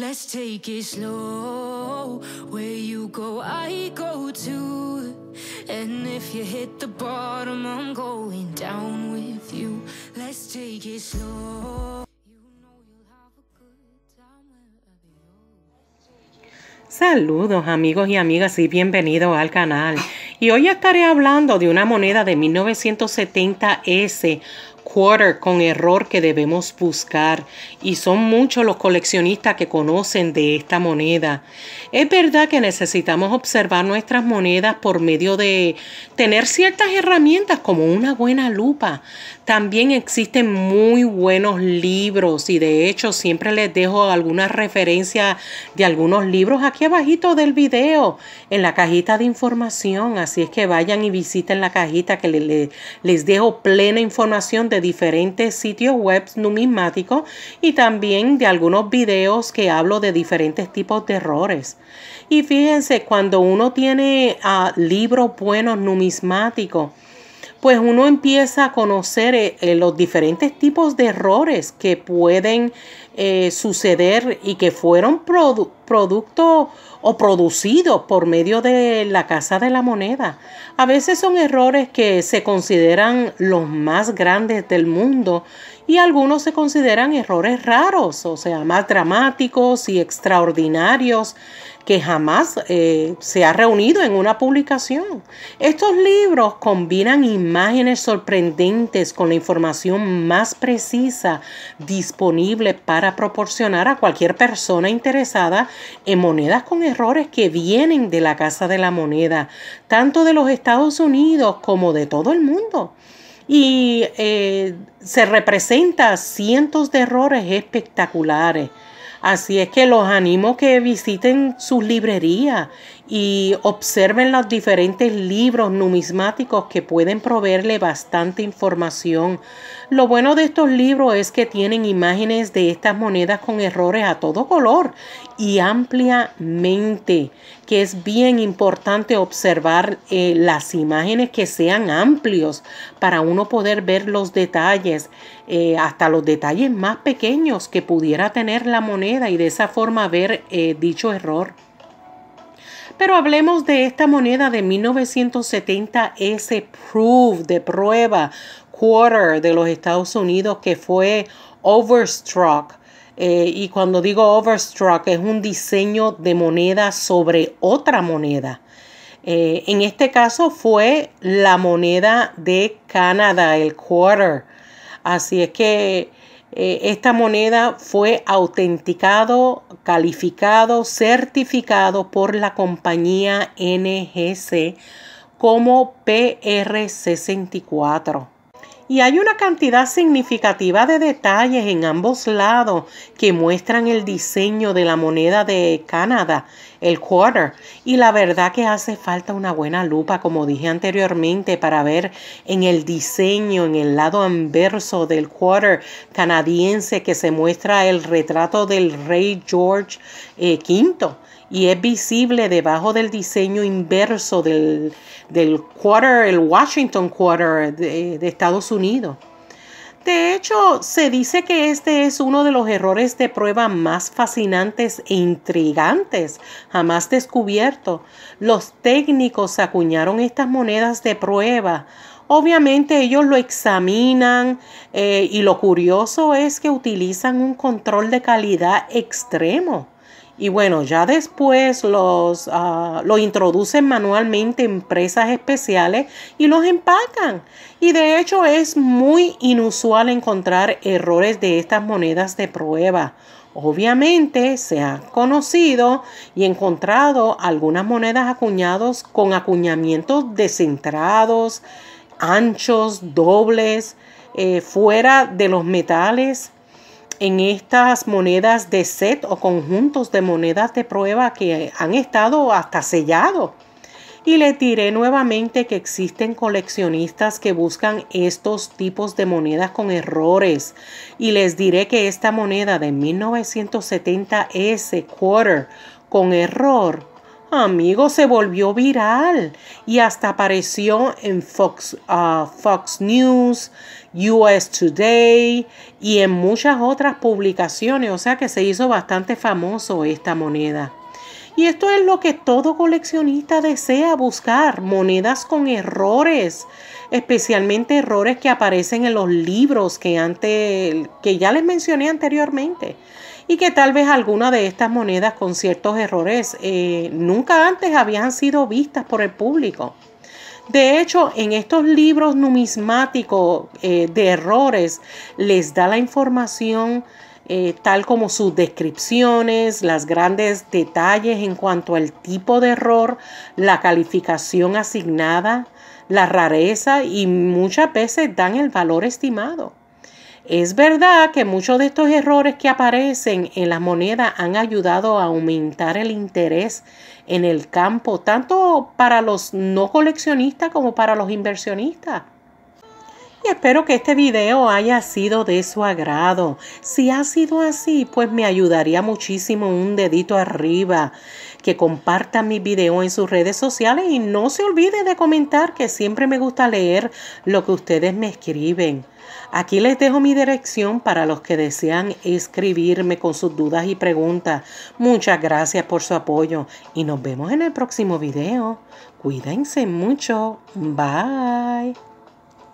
Let's take it slow. Where you go, I go too. And if you hit the bottom, I'm going down with you. Let's take it slow. Saludos amigos y amigas y bienvenidos al canal. Y hoy estaré hablando de una moneda de 1970S quarter con error que debemos buscar y son muchos los coleccionistas que conocen de esta moneda. Es verdad que necesitamos observar nuestras monedas por medio de tener ciertas herramientas como una buena lupa. También existen muy buenos libros y de hecho siempre les dejo algunas referencias de algunos libros aquí abajito del video en la cajita de información. Así es que vayan y visiten la cajita que les dejo plena información de diferentes sitios web numismáticos y también de algunos videos que hablo de diferentes tipos de errores. Y fíjense, cuando uno tiene a ah, libros buenos numismáticos, pues uno empieza a conocer eh, eh, los diferentes tipos de errores que pueden eh, suceder y que fueron producto o producidos por medio de la Casa de la Moneda. A veces son errores que se consideran los más grandes del mundo y algunos se consideran errores raros, o sea, más dramáticos y extraordinarios que jamás eh, se ha reunido en una publicación. Estos libros combinan imágenes sorprendentes con la información más precisa disponible para proporcionar a cualquier persona interesada en monedas con errores que vienen de la Casa de la Moneda, tanto de los Estados Unidos como de todo el mundo y eh, se representa cientos de errores espectaculares Así es que los animo que visiten sus librerías y observen los diferentes libros numismáticos que pueden proveerle bastante información. Lo bueno de estos libros es que tienen imágenes de estas monedas con errores a todo color y ampliamente, que es bien importante observar eh, las imágenes que sean amplios para uno poder ver los detalles, eh, hasta los detalles más pequeños que pudiera tener la moneda y de esa forma ver eh, dicho error. Pero hablemos de esta moneda de 1970, ese proof de prueba quarter de los Estados Unidos que fue overstruck eh, y cuando digo overstruck, es un diseño de moneda sobre otra moneda. Eh, en este caso fue la moneda de Canadá, el quarter. Así es que eh, esta moneda fue autenticado, calificado, certificado por la compañía NGC como PR64 y hay una cantidad significativa de detalles en ambos lados que muestran el diseño de la moneda de Canadá, el quarter, y la verdad que hace falta una buena lupa, como dije anteriormente, para ver en el diseño, en el lado anverso del quarter canadiense que se muestra el retrato del rey George V eh, y es visible debajo del diseño inverso del, quarter, el Washington Quarter de, Estados Unidos. De hecho, se dice que este es uno de los errores de prueba más fascinantes e intrigantes jamás descubierto. Los técnicos acuñaron estas monedas de prueba. Obviamente ellos lo examinan eh, y lo curioso es que utilizan un control de calidad extremo y bueno, ya después los, ah, introducen manualmente en presas especiales y los empacan. Y de hecho es muy inusual encontrar errores de estas monedas de prueba. Obviamente se ha conocido y encontrado algunas monedas acuñadas con acuñamientos descentrados, anchos, dobles, eh, fuera de los metales en estas monedas de set o conjuntos de monedas de prueba que han estado hasta sellado Y les diré nuevamente que existen coleccionistas que buscan estos tipos de monedas con errores. Y les diré que esta moneda de 1970 S quarter con error amigo, se volvió viral y hasta apareció en Fox, uh, Fox News, US Today y en muchas otras publicaciones. O sea que se hizo bastante famoso esta moneda. Y esto es lo que todo coleccionista desea buscar, monedas con errores, especialmente errores que aparecen en los libros que, antes, que ya les mencioné anteriormente. Y que tal vez alguna de estas monedas con ciertos errores eh, nunca antes habían sido vistas por el público. De hecho, en estos libros numismáticos eh, de errores les da la información eh, tal como sus descripciones, los grandes detalles en cuanto al tipo de error, la calificación asignada, la rareza y muchas veces dan el valor estimado. Es verdad que muchos de estos errores que aparecen en las monedas han ayudado a aumentar el interés en el campo, tanto para los no coleccionistas como para los inversionistas. Y espero que este video haya sido de su agrado. Si ha sido así, pues me ayudaría muchísimo un dedito arriba. Que compartan mi video en sus redes sociales y no se olvide de comentar que siempre me gusta leer lo que ustedes me escriben. Aquí les dejo mi dirección para los que desean escribirme con sus dudas y preguntas. Muchas gracias por su apoyo y nos vemos en el próximo video. Cuídense mucho. Bye.